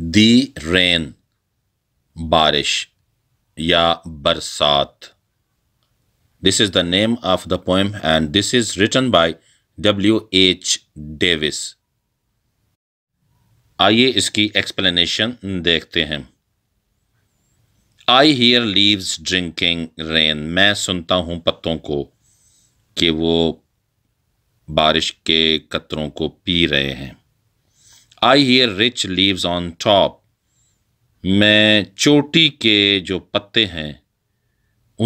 The rain बारिश या बरसात this is the name of the poem and this is written by W H Davies आइए इसकी explanation देखते हैं I hear leaves drinking rain मैं सुनता हूँ पत्तों को कि वो बारिश के कतरों को पी रहे हैं I hear rich leaves on top मैं चोटी के जो पत्ते हैं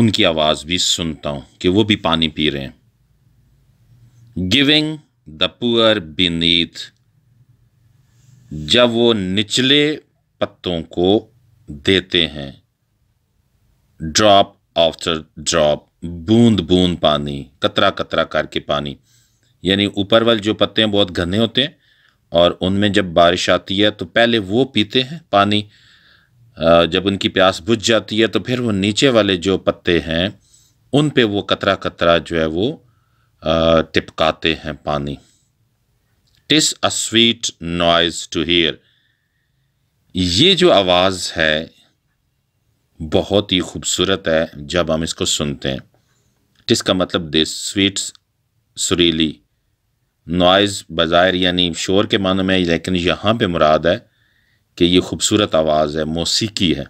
उनकी आवाज़ भी सुनता हूं कि वो भी पानी पी रहे हैं गिविंग द पुअर बीनीत जब वो निचले पत्तों को देते हैं ड्रॉप आफ्टर ड्रॉप बूंद बूंद पानी कतरा कतरा करके पानी यानी ऊपर वाले जो पत्ते हैं बहुत घने होते हैं और उनमें जब बारिश आती है तो पहले वो पीते हैं पानी जब उनकी प्यास बुझ जाती है तो फिर वो नीचे वाले जो पत्ते हैं उन पे वो कतरा कतरा जो है वो टिपकाते हैं पानी TISS a sweet noise to here ये जो आवाज़ है बहुत ही खूबसूरत है जब हम इसको सुनते हैं टिस का मतलब दिस स्वीट्स सुरीली नॉइज़ बज़ाहिर यानी शोर के मानों में लेकिन यहाँ पे मुराद है कि ये खूबसूरत आवाज़ है मौसीकी है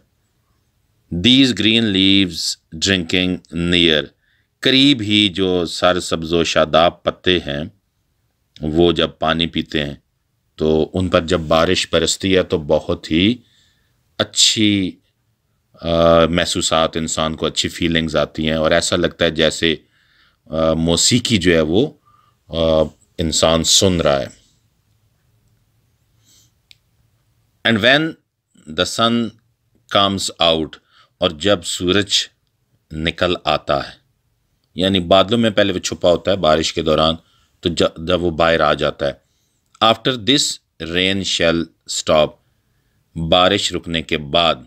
these green leaves drinking near करीब ही जो सर सब्ज़ो शादाब पत्ते हैं वो जब पानी पीते हैं तो उन पर जब बारिश बरसती है तो बहुत ही अच्छी महसूस इंसान को अच्छी फीलिंग्स आती हैं और ऐसा लगता है जैसे मौसीकी जो है वो इंसान सुन रहा है and when the sun comes out और जब सूरज निकल आता है यानी बादलों में पहले वो छुपा होता है बारिश के दौरान तो जब वो बाहर आ जाता है after this rain shall stop बारिश रुकने के बाद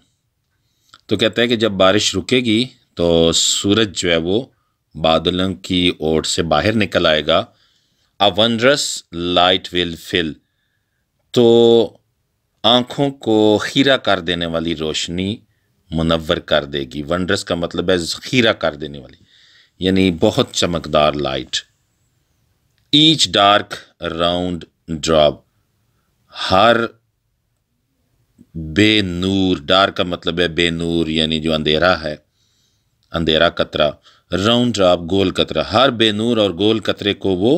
तो कहता है कि जब बारिश रुकेगी तो सूरज जो है वो बादलों की ओर से बाहर निकल आएगा a wondrous light will fill तो आँखों को खीरा कर देने वाली रोशनी मुनवर कर देगी वंडरस का मतलब है खीरा कर देने वाली यानी बहुत चमकदार light each dark round drop हर बे नूर डार्क का मतलब है बे नूर यानी जो अंधेरा है अंधेरा कतरा राउंड ड्रॉप गोल कतरा हर बे नूर और गोल कतरे को वो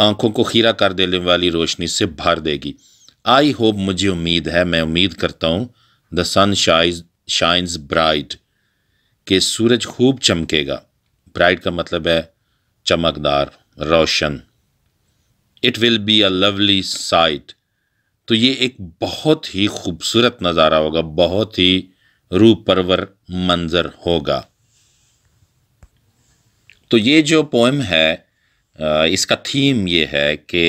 आंखों को खीरा कर देने वाली रोशनी से भर देगी आई होप मुझे उम्मीद है मैं उम्मीद करता हूँ द सन शाइज शाइन्स ब्राइट के सूरज खूब चमकेगा ब्राइट का मतलब है चमकदार रोशन it will be a lovely sight तो ये एक बहुत ही खूबसूरत नज़ारा होगा बहुत ही रूपरवर मंज़र होगा तो ये जो पोएम है इसका थीम ये है कि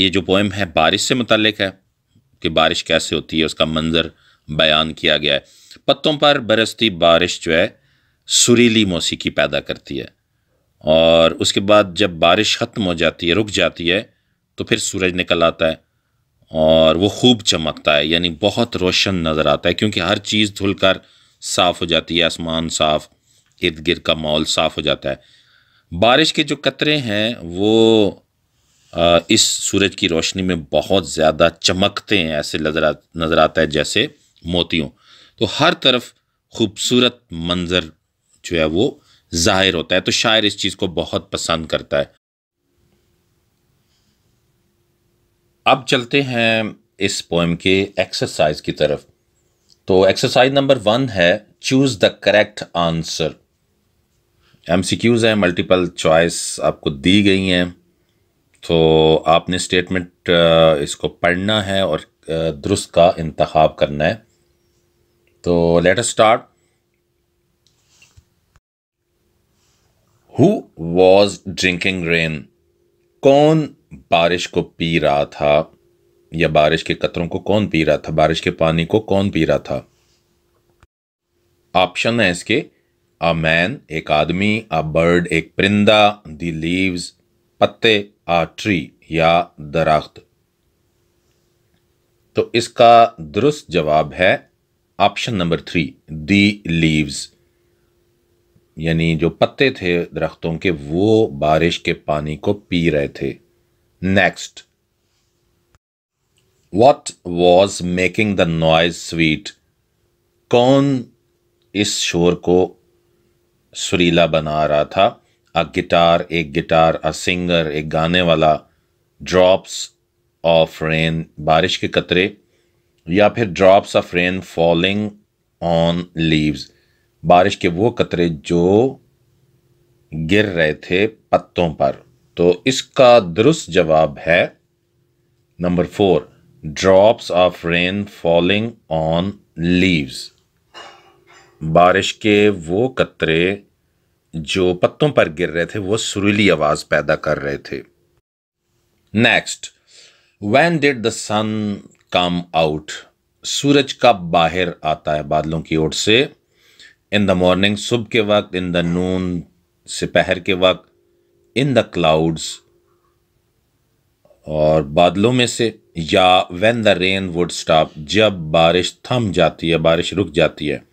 ये जो पोएम है बारिश से मुतलक है कि बारिश कैसे होती है उसका मंज़र बयान किया गया है पत्तों पर बरसती बारिश जो है सुरीली मौसीकी पैदा करती है और उसके बाद जब बारिश ख़त्म हो जाती है रुक जाती है तो फिर सूरज निकल आता है और वो खूब चमकता है यानी बहुत रोशन नज़र आता है क्योंकि हर चीज़ धुलकर साफ़ हो जाती है आसमान साफ़ इर्द गिर्द का माहौल साफ़ हो जाता है बारिश के जो कतरे हैं वो इस सूरज की रोशनी में बहुत ज़्यादा चमकते हैं ऐसे नज़र नज़र आता है जैसे मोतियों तो हर तरफ खूबसूरत मंज़र जो है वो ज़ाहिर होता है तो शायर इस चीज़ को बहुत पसंद करता है अब चलते हैं इस पोएम के एक्सरसाइज की तरफ तो एक्सरसाइज नंबर वन है choose the correct answer M C Qs हैं मल्टीपल चॉइस आपको दी गई हैं तो आपने स्टेटमेंट इसको पढ़ना है और दुरुस्त का इंतखब करना है तो let us start who was drinking rain कौन बारिश को पी रहा था या बारिश के कतरों को कौन पी रहा था बारिश के पानी को कौन पी रहा था ऑप्शन है इसके अ मैन एक आदमी अ बर्ड एक परिंदा द लीव्स पत्ते आ ट्री या दरख्त तो इसका दुरुस्त जवाब है option number three the leaves यानी जो पत्ते थे दरख्तों के वो बारिश के पानी को पी रहे थे next what was making the noise sweet कौन इस शोर को सुरीला बना रहा था अ गिटार एक गिटार अ सिंगर एक गाने वाला ड्रॉप्स ऑफ रेन बारिश के कतरे या फिर drops of rain falling on leaves बारिश के वो कतरे जो गिर रहे थे पत्तों पर तो इसका दुरुस्त जवाब है number four drops of rain falling on leaves बारिश के वो कतरे जो पत्तों पर गिर रहे थे वो सुरीली आवाज़ पैदा कर रहे थे next when did the sun come out सूरज कब बाहर आता है बादलों की ओर से इन द मॉर्निंग सुबह के वक्त इन द नून सुपहर के वक्त इन द क्लाउड्स और बादलों में से या when the rain would stop जब बारिश थम जाती है बारिश रुक जाती है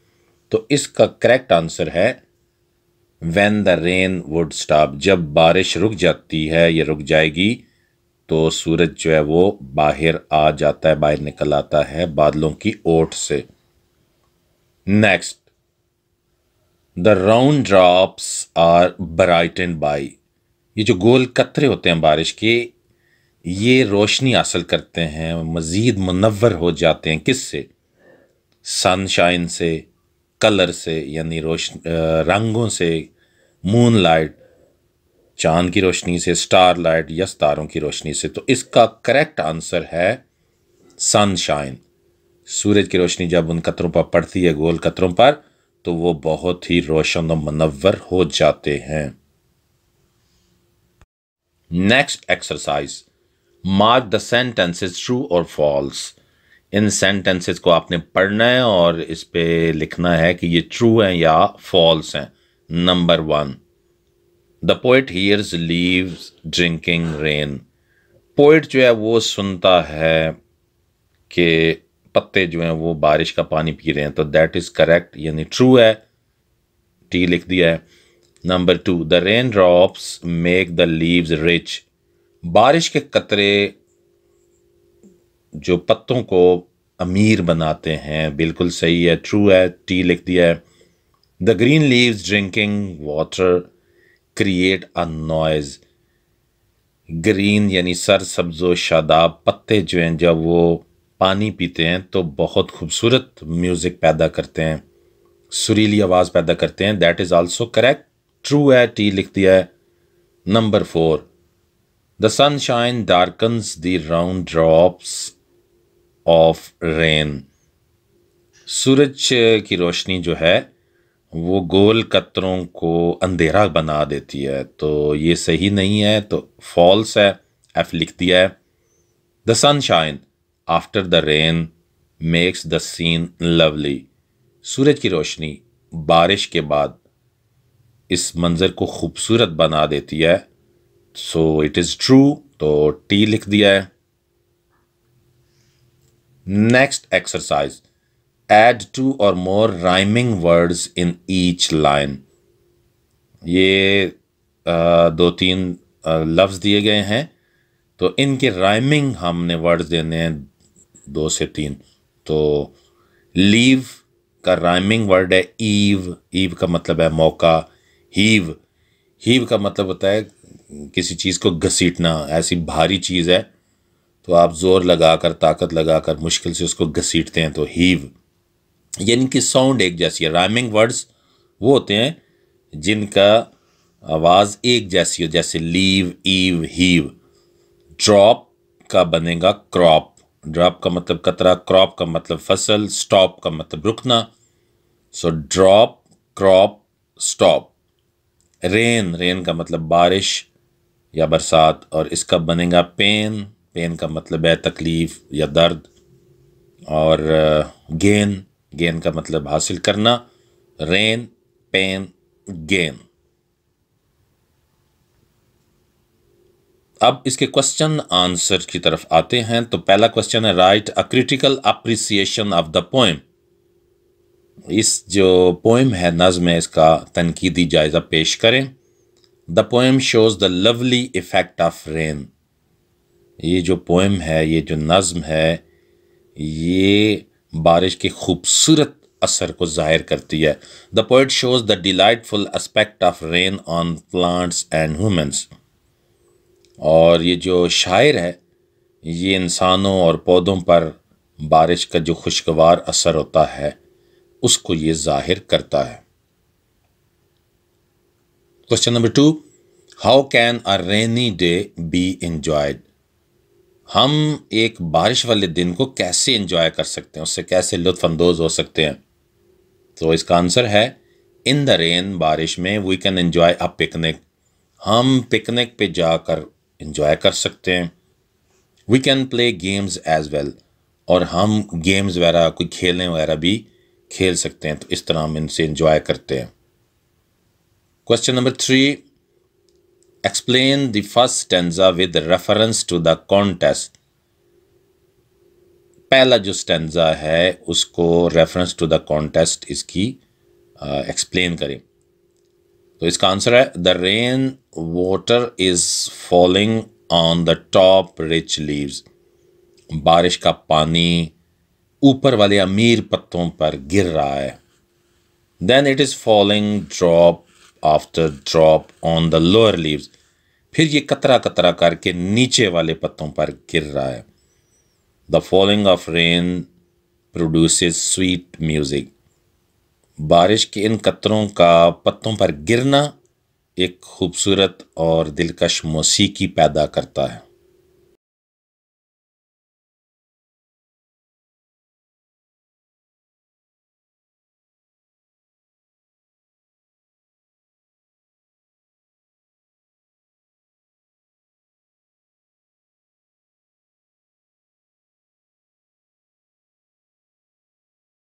तो इसका करेक्ट आंसर है when the rain would stop जब बारिश रुक जाती है या रुक जाएगी तो सूरज जो है वो बाहर आ जाता है बाहर निकल आता है बादलों की ओट से next the round drops are bright and by ये जो गोल कतरे होते हैं बारिश के ये रोशनी हासिल करते हैं मज़ीद मुनवर हो जाते हैं किससे सनशाइन से कलर से यानी रोश रंगों से मून लाइट चांद की रोशनी से स्टार लाइट या सितारों की रोशनी से तो इसका करेक्ट आंसर है सनशाइन सूरज की रोशनी जब उन कतरों पर पड़ती है गोल कतरों पर तो वो बहुत ही रोशन और मनवर हो जाते हैं next exercise mark the sentences true और फॉल्स इन सेंटेंसेस को आपने पढ़ना है और इस पर लिखना है कि ये ट्रू हैं या फॉल्स हैं number one the poet hears leaves drinking rain poet जो है वो सुनता है कि पत्ते जो हैं वो बारिश का पानी पी रहे हैं तो दैट इज़ करेक्ट यानी ट्रू है टी लिख दिया है number two the rain drops make the leaves rich बारिश के कतरे जो पत्तों को अमीर बनाते हैं बिल्कुल सही है ट्रू है टी लिख दिया है the green leaves drinking water create a noise green यानी सर सब्ज़ो शादाब पत्ते जो हैं जब वो पानी पीते हैं तो बहुत खूबसूरत म्यूज़िक पैदा करते हैं सुरीली आवाज़ पैदा करते हैं that is also correct true है टी लिख दिया है number four the sun shine darkens the round drops of rain सूरज की रोशनी जो है वो गोल कतरों को अंधेरा बना देती है तो ये सही नहीं है तो फॉल्स है एफ लिख दिया है the sunshine after the rain makes the scene lovely सूरज की रोशनी बारिश के बाद इस मंज़र को खूबसूरत बना देती है सो इट इज़ ट्रू तो टी लिख दिया है next exercise add two or more rhyming words in each line ये दो तीन लफ्ज़ दिए गए हैं तो इनके राइमिंग हमने वर्ड्स देने हैं दो से तीन तो लीव का राइमिंग वर्ड है ईव ईव का मतलब है मौका हीव हीव का मतलब होता है किसी चीज़ को घसीटना ऐसी भारी चीज़ है तो आप ज़ोर लगा कर ताकत लगा कर मुश्किल से उसको घसीटते हैं तो हीव यानी कि साउंड एक जैसी है राइमिंग वर्ड्स वो होते हैं जिनका आवाज़ एक जैसी हो जैसे लीव ईव हीव ड्रॉप का बनेगा क्रॉप ड्रॉप का मतलब कतरा क्रॉप का मतलब फसल स्टॉप का मतलब रुकना so drop crop stop rain rain का मतलब बारिश या बरसात और इसका बनेगा पेन पेन का मतलब है तकलीफ़ या दर्द और गेन गेन का मतलब हासिल करना रेन पेन गेन अब इसके क्वेश्चन आंसर की तरफ आते हैं तो पहला क्वेश्चन है write a critical appreciation of the poem इस जो पोएम है नज़म है इसका तनकीदी जायज़ा पेश करें the poem shows the lovely effect of rain ये जो पोएम है ये जो नज़म है ये बारिश के खूबसूरत असर को ज़ाहिर करती है the poet shows the delightful aspect of rain on plants and humans और ये जो शायर है ये इंसानों और पौधों पर बारिश का जो खुशगवार असर होता है उसको ये जाहिर करता है question number two how can a rainy day be enjoyed हम एक बारिश वाले दिन को कैसे इन्जॉय कर सकते हैं उससे कैसे लुत्फानंदोज़ हो सकते हैं तो इसका आंसर है इन द रेन बारिश में we can enjoy a picnic हम पिकनिक पे जाकर इंजॉय कर सकते हैं we can play games as well और हम गेम्स वगैरह कोई खेलने वगैरह भी खेल सकते हैं तो इस तरह हम इनसे इन्जॉय करते हैं question number three Explain the first stanza with reference to the contest. पहला जो स्टेंजा है उसको रेफरेंस टू द कॉन्टेस्ट इसकी एक्सप्लेन करें तो इसका आंसर है the rain water is falling on the top rich leaves बारिश का पानी ऊपर वाले अमीर पत्तों पर गिर रहा है then it is falling drop after drop on the lower leaves फिर ये कतरा कतरा करके नीचे वाले पत्तों पर गिर रहा है the following of rain produce sweet music बारिश के इन कतरों का पत्तों पर गिरना एक खूबसूरत और दिलकश मौसीकी पैदा करता है